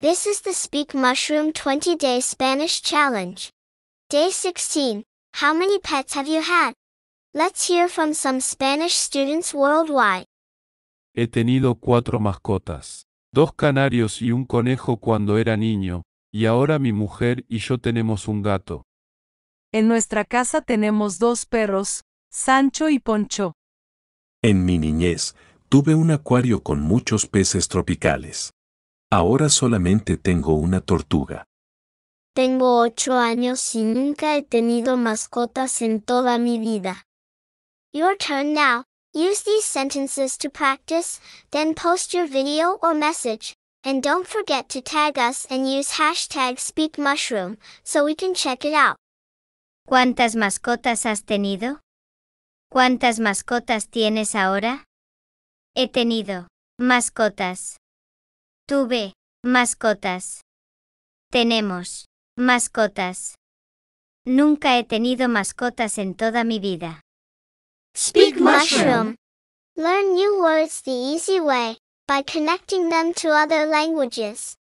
This is the Speak Mushroom 20 Day Spanish Challenge. Day 16. How many pets have you had? Let's hear from some Spanish students worldwide. He tenido cuatro mascotas. Dos canarios y un conejo cuando era niño, y ahora mi mujer y yo tenemos un gato. En nuestra casa tenemos dos perros, Sancho y Poncho. En mi niñez, tuve un acuario con muchos peces tropicales. Ahora solamente tengo una tortuga. Tengo ocho años y nunca he tenido mascotas en toda mi vida. Your turn now. Use these sentences to practice, then post your video or message. And don't forget to tag us and use hashtag SpeakMushroom so we can check it out. ¿Cuántas mascotas has tenido? ¿Cuántas mascotas tienes ahora? He tenido mascotas. Tuve mascotas. Tenemos mascotas. Nunca he tenido mascotas en toda mi vida. Speak Mushroom. Learn new words the easy way by connecting them to other languages.